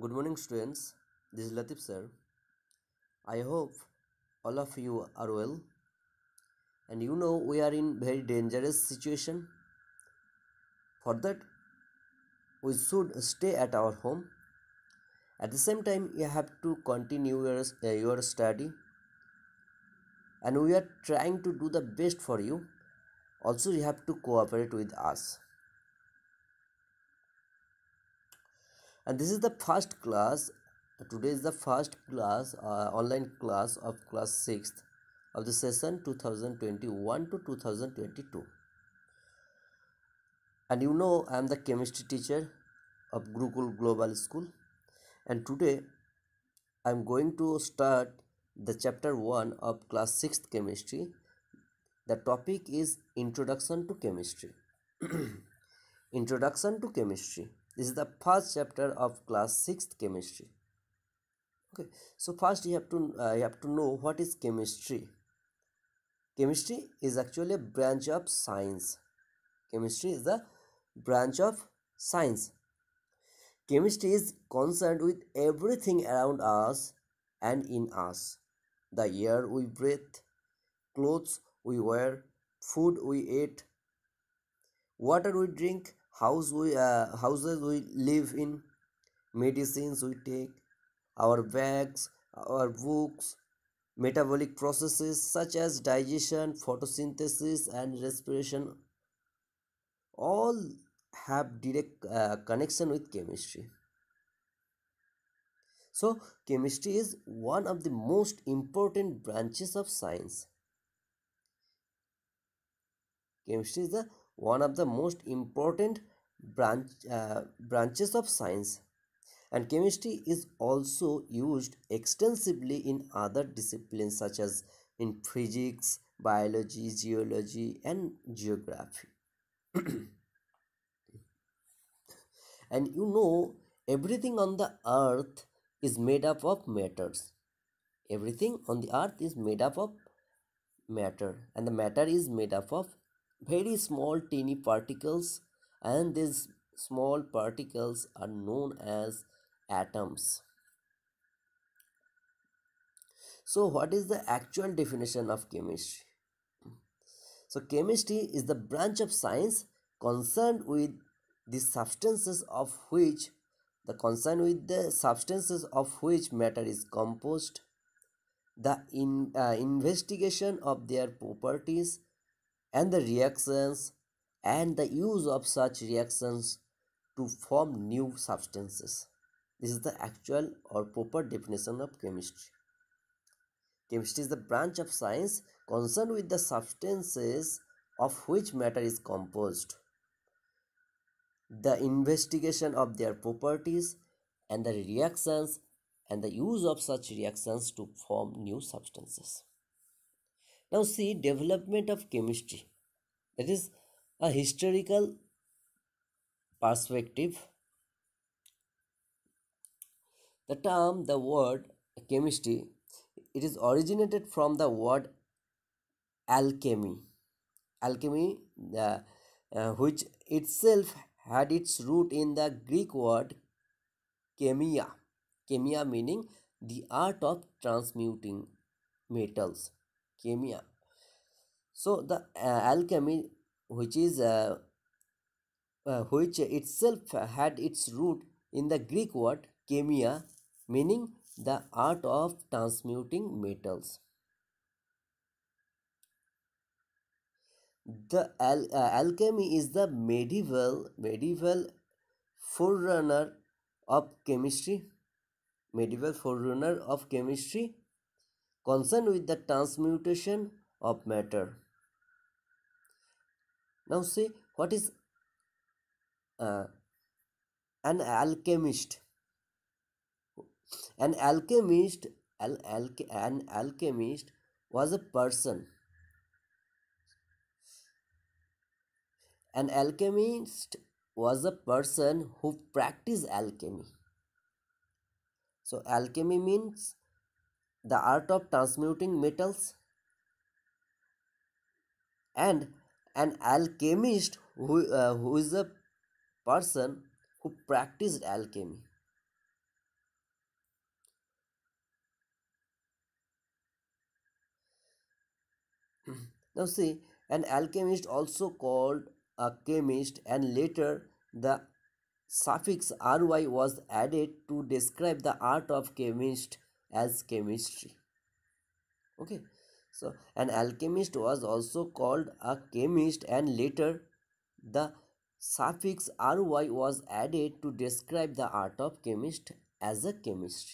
Good morning students, this is Latif sir. I hope all of you are well and you know we are in very dangerous situation. For that we should stay at our home. At the same time you have to continue your, uh, your study and we are trying to do the best for you. Also you have to cooperate with us. and this is the first class today is the first class uh, online class of class 6th of the session 2021 to 2022 and you know i am the chemistry teacher of gurukul global school and today i am going to start the chapter 1 of class 6th chemistry the topic is introduction to chemistry introduction to chemistry this is the first chapter of class 6th chemistry okay so first you have to uh, you have to know what is chemistry chemistry is actually a branch of science chemistry is the branch of science chemistry is concerned with everything around us and in us the air we breathe clothes we wear food we eat water we drink house we uh, houses we live in medicines we take our bags our books metabolic processes such as digestion photosynthesis and respiration all have direct uh, connection with chemistry so chemistry is one of the most important branches of science chemistry is the one of the most important branch, uh, branches of science and chemistry is also used extensively in other disciplines such as in physics biology geology and geography and you know everything on the earth is made up of matters everything on the earth is made up of matter and the matter is made up of very small tiny particles and these small particles are known as atoms so what is the actual definition of chemistry so chemistry is the branch of science concerned with the substances of which the concern with the substances of which matter is composed the in, uh, investigation of their properties and the reactions and the use of such reactions to form new substances. This is the actual or proper definition of chemistry. Chemistry is the branch of science concerned with the substances of which matter is composed, the investigation of their properties and the reactions and the use of such reactions to form new substances. Now see development of chemistry that is a historical perspective the term the word chemistry it is originated from the word alchemy alchemy uh, uh, which itself had its root in the greek word chemia chemia meaning the art of transmuting metals chemia so the uh, alchemy which is uh, uh, which itself had its root in the Greek word chemia, meaning the art of transmuting metals. The al uh, alchemy is the medieval medieval forerunner of chemistry, medieval forerunner of chemistry, concerned with the transmutation of matter now see what is uh, an alchemist an alchemist al al an alchemist was a person an alchemist was a person who practiced alchemy so alchemy means the art of transmuting metals and an alchemist who, uh, who is a person who practiced alchemy. now see, an alchemist also called a chemist and later the suffix ry was added to describe the art of chemist as chemistry okay so an alchemist was also called a chemist and later the suffix ry was added to describe the art of chemist as a chemist.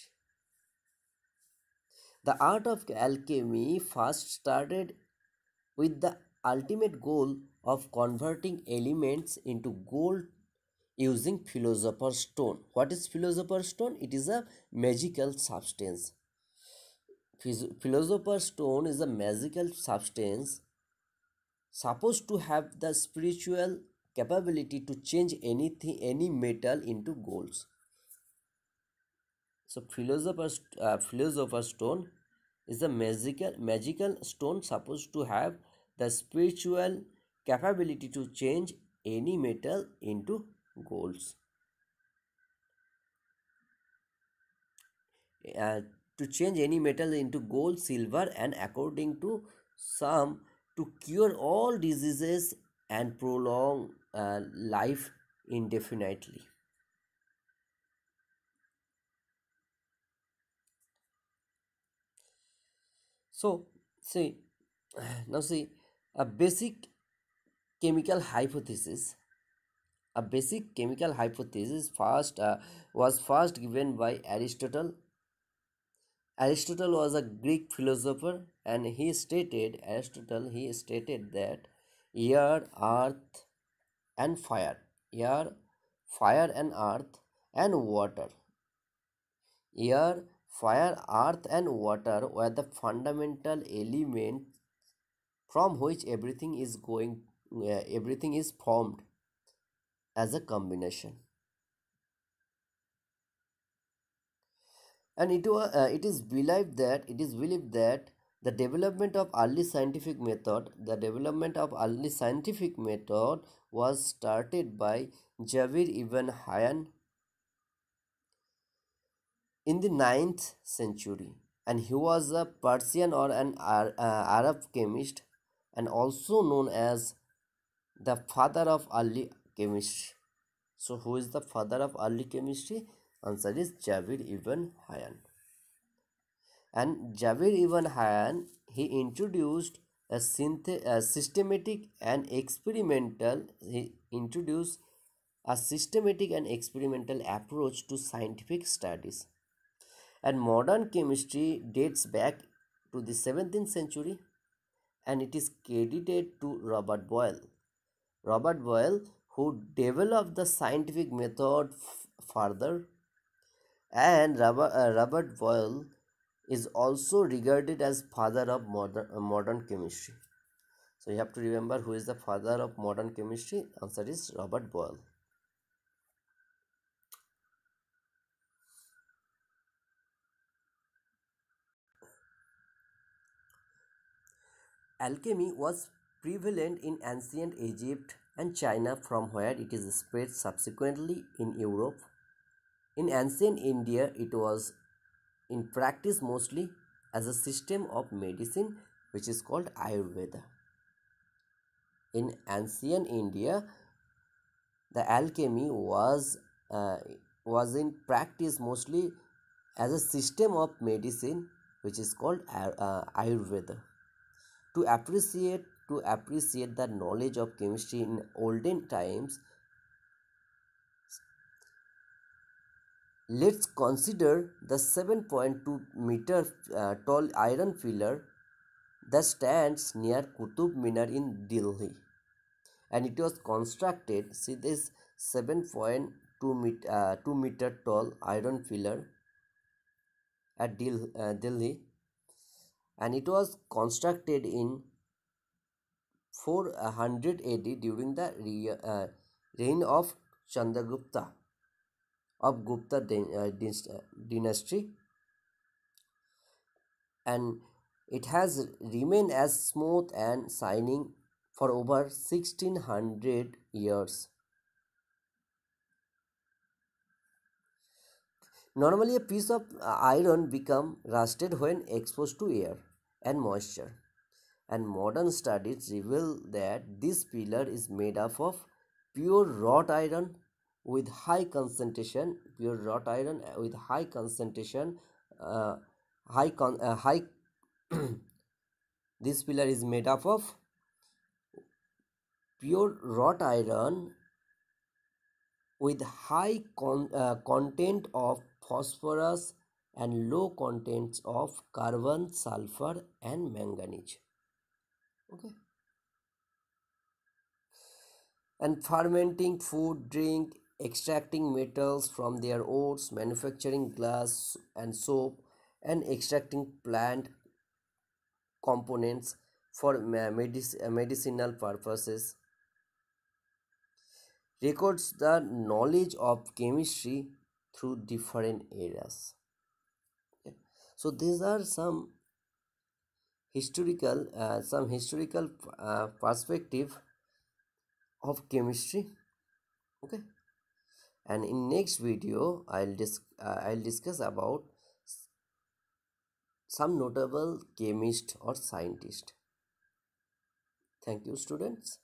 The art of alchemy first started with the ultimate goal of converting elements into gold using philosopher's stone. What is philosopher's stone? It is a magical substance philosopher's stone is a magical substance supposed to have the spiritual capability to change anything any metal into gold so philosopher's uh, philosopher's stone is a magical magical stone supposed to have the spiritual capability to change any metal into golds uh, to change any metal into gold, silver, and according to some, to cure all diseases and prolong uh, life indefinitely. So, see, now see, a basic chemical hypothesis a basic chemical hypothesis first uh, was first given by aristotle Aristotle was a Greek philosopher and he stated Aristotle he stated that air, earth and fire. Air, fire and earth and water. Air, fire, earth and water were the fundamental elements from which everything is going uh, everything is formed as a combination and it, uh, it is believed that it is believed that the development of early scientific method the development of early scientific method was started by Javir ibn Hayyan in the 9th century and he was a Persian or an uh, Arab chemist and also known as the father of early chemistry so who is the father of early chemistry Answer is Jabir ibn Hayyan. And Jabir ibn Hayyan, he introduced a, a systematic and experimental, he introduced a systematic and experimental approach to scientific studies. And modern chemistry dates back to the 17th century and it is credited to Robert Boyle. Robert Boyle, who developed the scientific method further and Robert uh, Boyle is also regarded as father of modern, uh, modern chemistry. So you have to remember who is the father of modern chemistry. Answer is Robert Boyle. Alchemy was prevalent in ancient Egypt and China from where it is spread subsequently in Europe in ancient India, it was in practice mostly as a system of medicine which is called Ayurveda. In ancient India, the alchemy was uh, was in practice mostly as a system of medicine which is called uh, Ayurveda. To appreciate to appreciate the knowledge of chemistry in olden times, let's consider the 7.2 meter uh, tall iron pillar that stands near Qutub Minar in Delhi and it was constructed see this 7.2 meter, uh, 2 meter tall iron pillar at uh, Delhi and it was constructed in 400 AD during the re, uh, reign of Chandragupta of Gupta uh, uh, dynasty and it has remained as smooth and shining for over 1600 years. Normally a piece of uh, iron become rusted when exposed to air and moisture and modern studies reveal that this pillar is made up of pure wrought iron with high concentration pure wrought iron uh, with high concentration uh, high con uh, high this pillar is made up of pure wrought iron with high con uh, content of phosphorus and low contents of carbon sulfur and manganese okay and fermenting food drink extracting metals from their ores, manufacturing glass and soap, and extracting plant components for medicinal purposes. Records the knowledge of chemistry through different areas. So these are some historical uh, some historical uh, perspective of chemistry. Okay and in next video I'll, dis uh, I'll discuss about some notable chemist or scientist. Thank you students.